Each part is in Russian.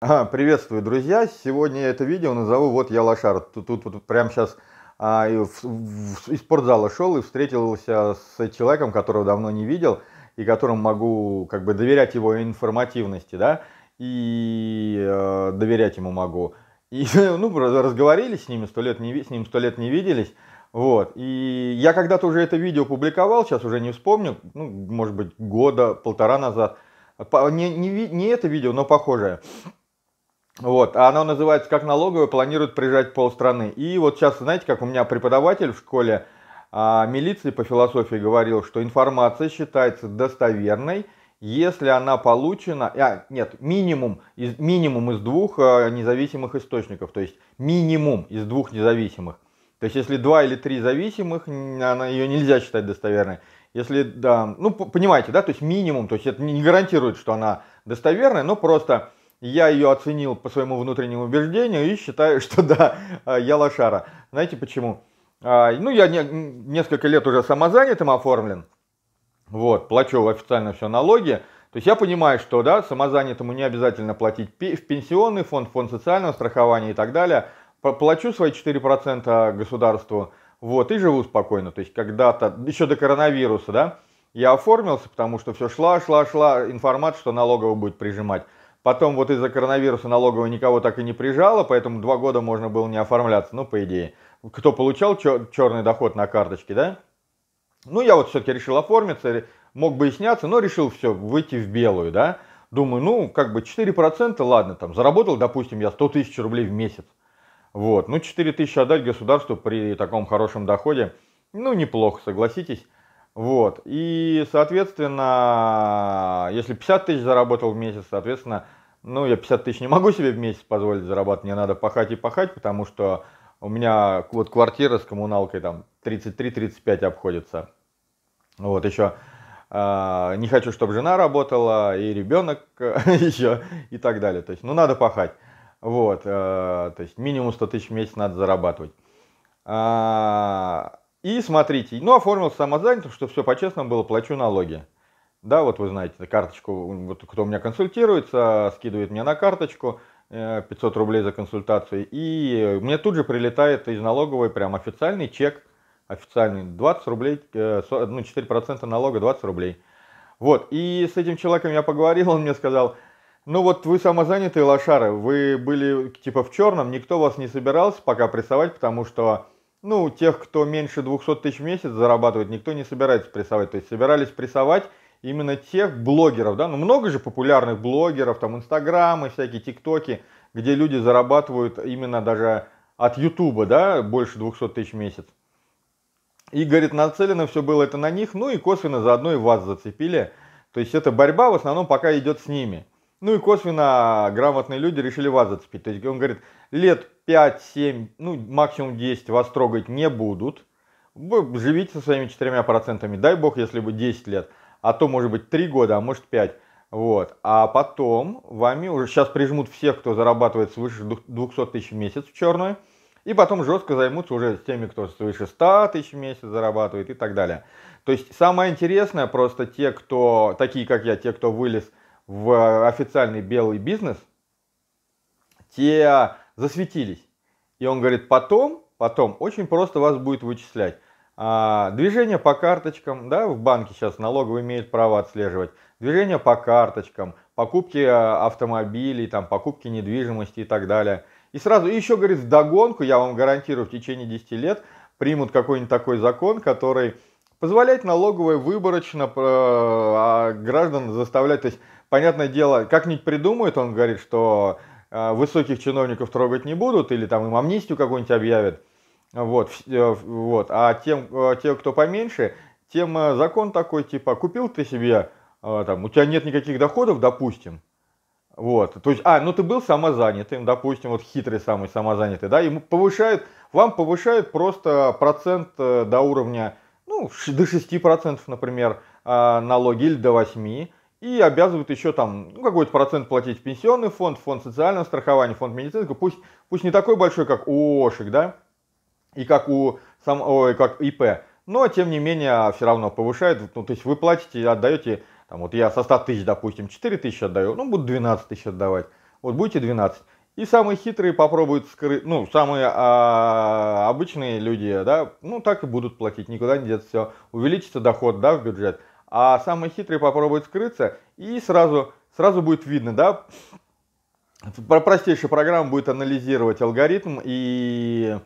приветствую, друзья! Сегодня я это видео назову «Вот я лошар». Тут, тут, тут прямо сейчас а, в, в, из спортзала шел и встретился с человеком, которого давно не видел, и которому могу как бы доверять его информативности, да, и э, доверять ему могу. И, ну, разговорились с ним, сто лет не, с ним сто лет не виделись, вот. И я когда-то уже это видео публиковал, сейчас уже не вспомню, ну, может быть, года, полтора назад. По, не, не, не это видео, но похожее. Вот, а оно называется «Как налоговые планируют прижать полстраны». И вот сейчас, знаете, как у меня преподаватель в школе а, милиции по философии говорил, что информация считается достоверной, если она получена, а, нет, минимум из, минимум из двух а, независимых источников, то есть минимум из двух независимых. То есть если два или три зависимых, она, ее нельзя считать достоверной. Если, да, ну, понимаете, да, то есть минимум, то есть это не гарантирует, что она достоверная, но просто я ее оценил по своему внутреннему убеждению и считаю, что да, а, я лошара. Знаете почему? А, ну, я не, несколько лет уже самозанятым оформлен. Вот, плачу официально все налоги. То есть я понимаю, что да, самозанятому не обязательно платить в пенсионный фонд, фонд социального страхования и так далее. Плачу свои 4% государству, вот, и живу спокойно. То есть когда-то, еще до коронавируса, да, я оформился, потому что все шла, шла, шла информация, что налогово будет прижимать. Потом вот из-за коронавируса налоговая никого так и не прижала, поэтому два года можно было не оформляться, ну, по идее. Кто получал чер- черный доход на карточке, да? Ну, я вот все-таки решил оформиться, мог бы и сняться, но решил все, выйти в белую, да? Думаю, ну, как бы 4%, ладно, там, заработал, допустим, я 100 тысяч рублей в месяц. Вот, ну, 4 тысячи отдать государству при таком хорошем доходе, ну, неплохо, согласитесь. Вот, и, соответственно, если 50 тысяч заработал в месяц, соответственно, ну, я 50 тысяч не могу себе в месяц позволить зарабатывать, мне надо пахать и пахать, потому что у меня вот квартира с коммуналкой там 33-35 обходится. Вот еще э, а, не хочу, чтобы жена работала, и ребенок еще, и так далее. То есть, ну, надо пахать. Вот, э, то есть минимум 100 тысяч в месяц надо зарабатывать. А, и смотрите, ну, оформил самозанятым, чтобы все по-честному было, плачу налоги. Да, вот вы знаете, карточку, вот кто у меня консультируется, скидывает мне на карточку 500 э, рублей за консультацию. И мне тут же прилетает из налоговой прям официальный чек, официальный 20 рублей, э, ну 4% налога 20 рублей. Вот, и с этим человеком я поговорил, он мне сказал, ну вот вы самозанятые лошары, вы были типа в черном, никто вас не собирался пока прессовать, потому что, ну, тех, кто меньше 200 тысяч в месяц зарабатывает, никто не собирается прессовать. То есть собирались прессовать именно тех блогеров, да, ну много же популярных блогеров, там инстаграмы, всякие тиктоки, где люди зарабатывают именно даже от ютуба, да, больше 200 тысяч в месяц. И, говорит, нацелено все было это на них, ну и косвенно заодно и вас зацепили. То есть эта борьба в основном пока идет с ними. Ну и косвенно грамотные люди решили вас зацепить. То есть он говорит, лет 5-7, ну максимум 10 вас трогать не будут. Вы живите со своими 4%, дай бог, если бы 10 лет а то может быть 3 года, а может 5. Вот. А потом вами уже сейчас прижмут всех, кто зарабатывает свыше 200 тысяч в месяц в черную, и потом жестко займутся уже с теми, кто свыше 100 тысяч в месяц зарабатывает и так далее. То есть самое интересное просто те, кто, такие как я, те, кто вылез в официальный белый бизнес, те засветились. И он говорит, потом, потом очень просто вас будет вычислять. А, движение по карточкам, да, в банке сейчас налоговый имеет право отслеживать. Движение по карточкам, покупки а, автомобилей, там, покупки недвижимости и так далее. И сразу, и еще, говорит, в догонку, я вам гарантирую, в течение 10 лет примут какой-нибудь такой закон, который позволяет налоговой выборочно э, а, граждан заставлять, то есть, понятное дело, как-нибудь придумают, он говорит, что э, высоких чиновников трогать не будут, или там им амнистию какую-нибудь объявят, вот, э, вот. А тем, э, те, кто поменьше, тем э, закон такой, типа, купил ты себе, там, у тебя нет никаких доходов, допустим, вот, то есть, а, ну ты был самозанятым, допустим, вот хитрый самый самозанятый, да, ему повышают, вам повышают просто процент до уровня, ну, до 6%, например, налоги или до 8%, и обязывают еще там ну, какой-то процент платить пенсионный фонд, фонд социального страхования, фонд медицинского, пусть, пусть не такой большой, как у ОШИК, да, и как у сам, ой, как ИП. Но, тем не менее, все равно повышает. Ну, то есть вы платите, отдаете, там, вот я со 100 тысяч, допустим, 4 тысячи отдаю, ну, буду 12 тысяч отдавать. Вот будете 12. И самые хитрые попробуют скрыть, ну, самые а, обычные люди, да, ну, так и будут платить, никуда не деться, все. Увеличится доход, да, в бюджет. А самые хитрые попробуют скрыться, и сразу, сразу будет видно, да, простейшая программа будет анализировать алгоритм и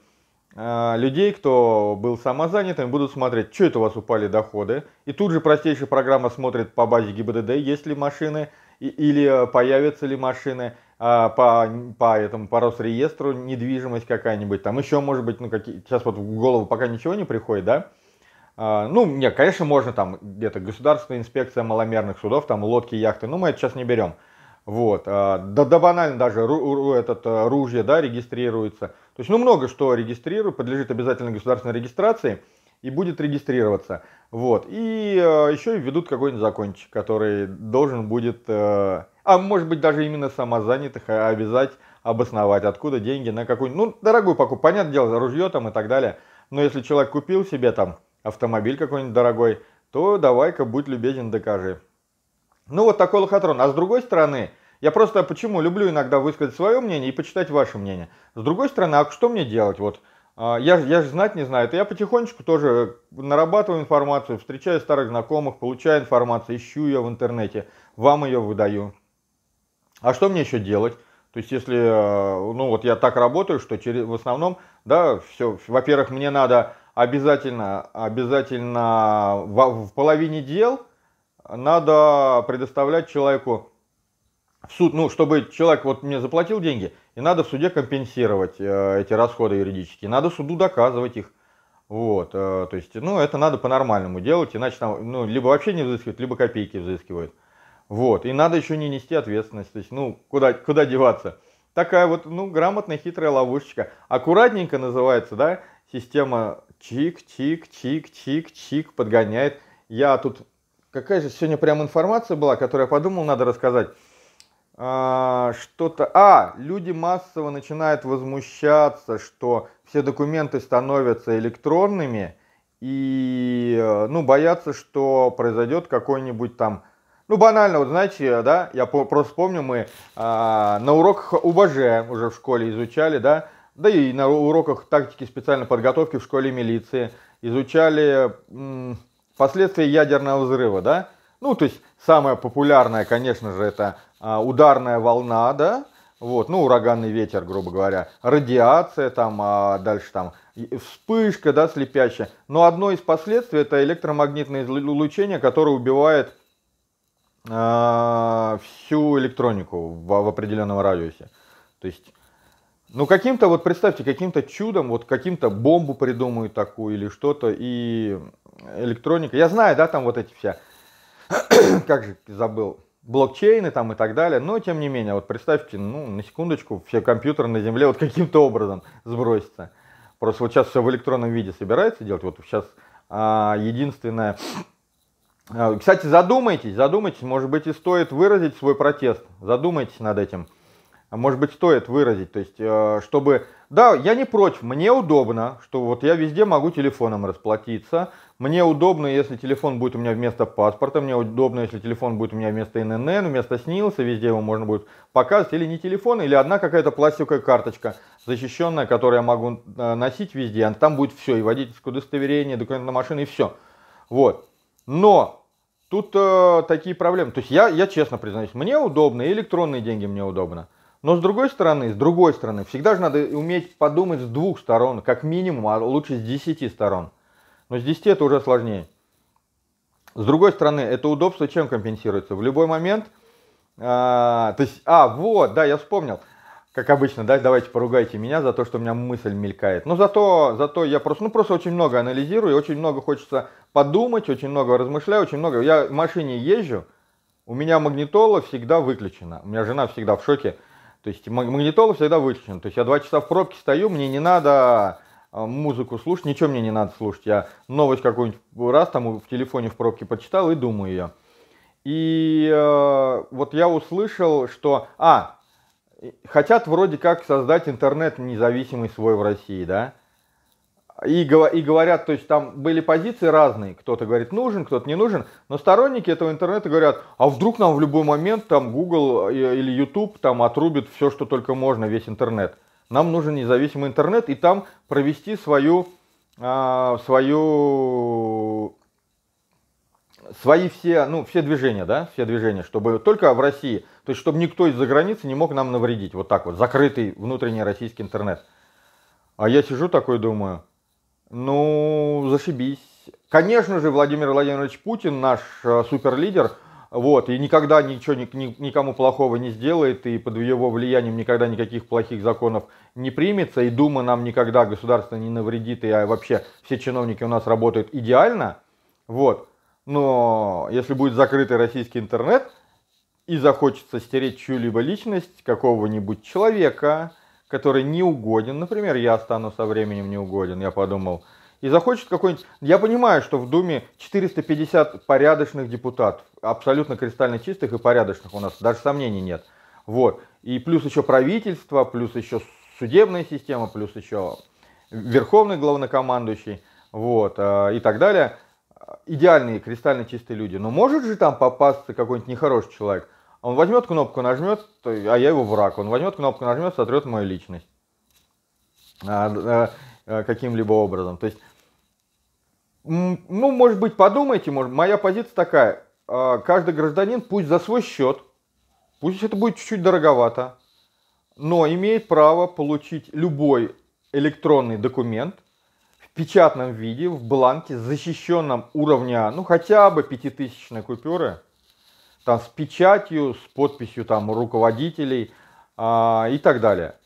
а, людей, кто был самозанятым, будут смотреть, что это у вас упали доходы. И тут же простейшая программа смотрит по базе ГИБДД, есть ли машины, или э, появятся ли машины а, по, по этому по Росреестру, недвижимость какая-нибудь, там еще может быть, ну какие, сейчас вот в голову пока ничего не приходит, да? А, ну, нет, конечно, можно там где-то государственная инспекция маломерных судов, там лодки, яхты, ну мы это сейчас не берем. Вот, да, да банально даже ру, ру, этот, э, ружье, да, регистрируется. То есть, ну, много что регистрирую, подлежит обязательной государственной регистрации и будет регистрироваться. Вот. И э, еще и введут какой-нибудь закончик, который должен будет, э, а может быть даже именно самозанятых а, обязать обосновать, откуда деньги на какую ну, дорогую покупку. Понятное дело, ружье там и так далее. Но если человек купил себе там автомобиль какой-нибудь дорогой, то давай-ка будь любезен, докажи. Ну вот такой лохотрон. А с другой стороны, я просто почему люблю иногда высказать свое мнение и почитать ваше мнение. С другой стороны, а что мне делать? Вот а, я, я же знать не знаю. Это я потихонечку тоже э, нарабатываю информацию, встречаю старых знакомых, получаю информацию, ищу ее в интернете, вам ее выдаю. А что мне еще делать? То есть, если, э, ну вот я так работаю, что через, в основном, да, все, во-первых, мне надо обязательно, обязательно в, в половине дел надо предоставлять человеку в суд, ну, чтобы человек вот мне заплатил деньги, и надо в суде компенсировать э, эти расходы юридические, надо суду доказывать их. Вот, э, то есть, ну, это надо по-нормальному делать, иначе там, ну, либо вообще не взыскивают, либо копейки взыскивают. Вот, и надо еще не нести ответственность, то есть, ну, куда, куда деваться. Такая вот, ну, грамотная, хитрая ловушечка. Аккуратненько называется, да, система чик-чик-чик-чик-чик подгоняет. Я тут, какая же сегодня прям информация была, которую я подумал, надо рассказать. А, что-то... А, люди массово начинают возмущаться, что все документы становятся электронными и, э, ну, боятся, что произойдет какой-нибудь там... Ну, банально, вот знаете, да, я просто помню, мы а, на уроках УБЖ уже в школе изучали, да, да и на уроках тактики специальной подготовки в школе милиции изучали м, последствия ядерного взрыва, да, ну, то есть самая популярная, конечно же, это а, ударная волна, да, вот, ну, ураганный ветер, грубо говоря, радиация, там, а дальше там вспышка, да, слепящая. Но одно из последствий это электромагнитное излучение, которое убивает а, всю электронику в, в определенном радиусе. То есть, ну, каким-то, вот представьте, каким-то чудом, вот каким-то бомбу придумают такую или что-то, и электроника. Я знаю, да, там вот эти все как же забыл, блокчейны там и так далее. Но тем не менее, вот представьте, ну, на секундочку, все компьютеры на Земле вот каким-то образом сбросятся. Просто вот сейчас все в электронном виде собирается делать. Вот сейчас а, единственное... А, кстати, задумайтесь, задумайтесь, может быть и стоит выразить свой протест. Задумайтесь над этим. А может быть, стоит выразить. То есть, э, чтобы... Да, я не против, мне удобно, что вот я везде могу телефоном расплатиться. Мне удобно, если телефон будет у меня вместо паспорта, мне удобно, если телефон будет у меня вместо ННН, вместо СНИЛСа, везде его можно будет показывать. Или не телефон, или одна какая-то пластиковая карточка защищенная, которую я могу э, носить везде. А там будет все, и водительское удостоверение, документы на машину, и все. Вот. Но Тут э, такие проблемы. То есть я, я честно признаюсь, мне удобно, и электронные деньги мне удобно. Но с другой стороны, с другой стороны, всегда же надо уметь подумать с двух сторон, как минимум, а лучше с десяти сторон. Но с десяти это уже сложнее. С другой стороны, это удобство чем компенсируется? В любой момент, а, то есть, а, вот, да, я вспомнил. Как обычно, да, давайте поругайте меня за то, что у меня мысль мелькает. Но зато, зато я просто, ну, просто очень много анализирую, очень много хочется подумать, очень много размышляю, очень много. Я в машине езжу, у меня магнитола всегда выключена. У меня жена всегда в шоке то есть магнитола всегда выключена. То есть я два часа в пробке стою, мне не надо а, музыку слушать, ничего мне не надо слушать. Я новость какую-нибудь раз там в телефоне в пробке почитал и думаю ее. И э, вот я услышал, что... А, хотят вроде как создать интернет независимый свой в России, да? И, и говорят, то есть там были позиции разные. Кто-то говорит нужен, кто-то не нужен. Но сторонники этого интернета говорят, а вдруг нам в любой момент там Google э, или YouTube там отрубит все, что только можно, весь интернет. Нам нужен независимый интернет и там провести свою, а, свою, свои все, ну, все движения, да, все движения, чтобы только в России, то есть чтобы никто из-за границы не мог нам навредить. Вот так вот, закрытый внутренний российский интернет. А я сижу такой думаю, ну, зашибись. Конечно же, Владимир Владимирович Путин, наш э, суперлидер, вот, и никогда ничего ни никому плохого не сделает, и под его влиянием никогда никаких плохих законов не примется, и Дума нам никогда государство не навредит, и а вообще все чиновники у нас работают идеально, вот. Но если будет закрытый российский интернет, и захочется стереть чью-либо личность, какого-нибудь человека, который не угоден, например, я стану со временем не угоден, я подумал, и захочет какой-нибудь... Я понимаю, что в Думе 450 порядочных депутатов, абсолютно кристально чистых и порядочных у нас, даже сомнений нет. Вот. И плюс еще правительство, плюс еще судебная система, плюс еще верховный главнокомандующий, вот, э, и так далее. Идеальные, кристально чистые люди. Но может же там попасться какой-нибудь нехороший человек – он возьмет кнопку, нажмет, а я его враг. Он возьмет кнопку, нажмет, сотрет мою личность а, а, а, каким-либо образом. То есть, ну, может быть, подумайте, может, моя позиция такая, каждый гражданин пусть за свой счет, пусть это будет чуть-чуть дороговато, но имеет право получить любой электронный документ в печатном виде, в бланке, защищенном уровня, ну, хотя бы пятитысячной купюры – там, с печатью, с подписью там, руководителей а, и так далее.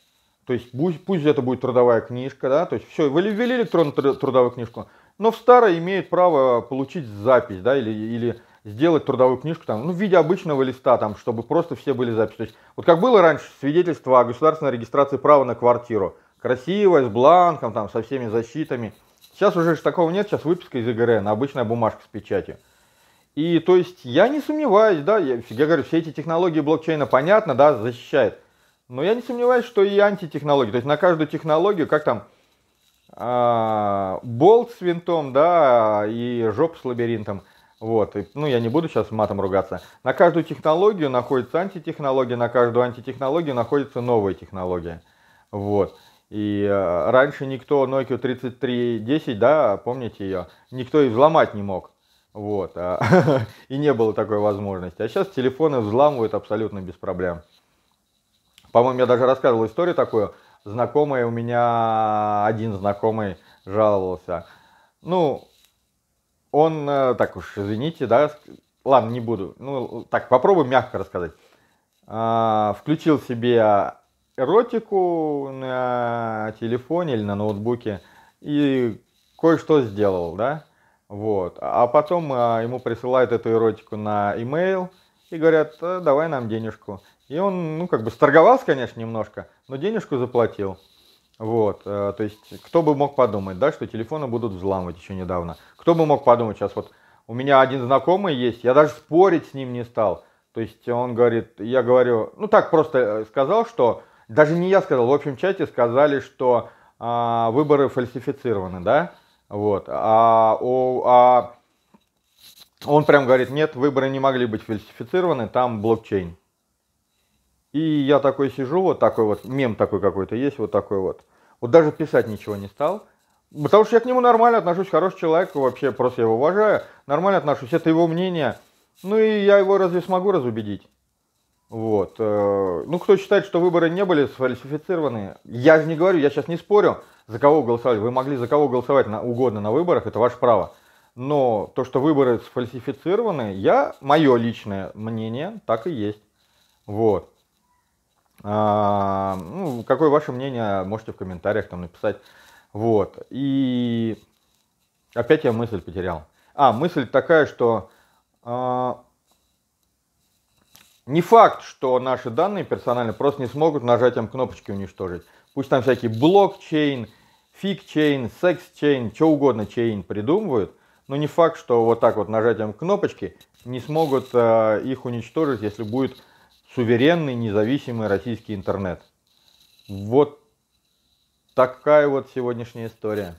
То есть пусть, пусть это будет трудовая книжка, да, то есть все, вы ввели электронную трудовую книжку, но в старой имеет право получить запись, да, или, или сделать трудовую книжку там, ну, в виде обычного листа, там, чтобы просто все были записи. То есть, вот как было раньше свидетельство о государственной регистрации права на квартиру, красивое, с бланком, там, со всеми защитами. Сейчас уже же такого нет, сейчас выписка из ИГРН, обычная бумажка с печатью. И то есть я не сомневаюсь, да, я, я говорю, все эти технологии блокчейна, понятно, да, защищает. Но я не сомневаюсь, что и антитехнологии. То есть на каждую технологию, как там, а, болт с винтом, да, и жоп с лабиринтом. Вот, и, ну я не буду сейчас матом ругаться. На каждую технологию находится антитехнология, на каждую антитехнологию находится новая технология. Вот. И э, раньше никто Nokia 3310, да, помните ее, никто и взломать не мог. Вот. А, и не было такой возможности. А сейчас телефоны взламывают абсолютно без проблем. По-моему, я даже рассказывал историю такую. Знакомый у меня, один знакомый жаловался. Ну, он, э, так уж, извините, да, ладно, не буду. Ну, так, попробую мягко рассказать. А, включил себе эротику на телефоне или на ноутбуке и кое-что сделал, да. Вот. А потом а, ему присылают эту эротику на имейл и говорят, «Э, давай нам денежку. И он, ну, как бы сторговался, конечно, немножко, но денежку заплатил. Вот, э, то есть, кто бы мог подумать, да, что телефоны будут взламывать еще недавно. Кто бы мог подумать сейчас, вот, у меня один знакомый есть, я даже спорить с ним не стал. То есть, он говорит, я говорю, ну, так просто э, сказал, что, даже не я сказал, в общем чате сказали, что а, выборы фальсифицированы, да, вот. А, о, а он прям говорит, нет, выборы не могли быть фальсифицированы, там блокчейн. И я такой сижу, вот такой вот, мем такой какой-то есть, вот такой вот. Вот даже писать ничего не стал. Потому что я к нему нормально отношусь, хороший человек, вообще просто я его уважаю, нормально отношусь, это его мнение. Ну и я его разве смогу разубедить? Вот. Э, ну, кто считает, что выборы не были сфальсифицированы, я же не говорю, я сейчас не спорю, за кого голосовали. Вы могли за кого голосовать на, угодно на выборах, это ваше право. Но то, что выборы сфальсифицированы, я, мое личное мнение, так и есть. Вот. А, ну, какое ваше мнение, можете в комментариях там написать. Вот. И опять я мысль потерял. А, мысль такая, что а, не факт, что наши данные персонально просто не смогут нажатием кнопочки уничтожить. Пусть там всякие блокчейн, фигчейн, секс-чейн, что угодно чейн придумывают, но не факт, что вот так вот нажатием кнопочки не смогут э, их уничтожить, если будет суверенный, независимый российский интернет. Вот такая вот сегодняшняя история.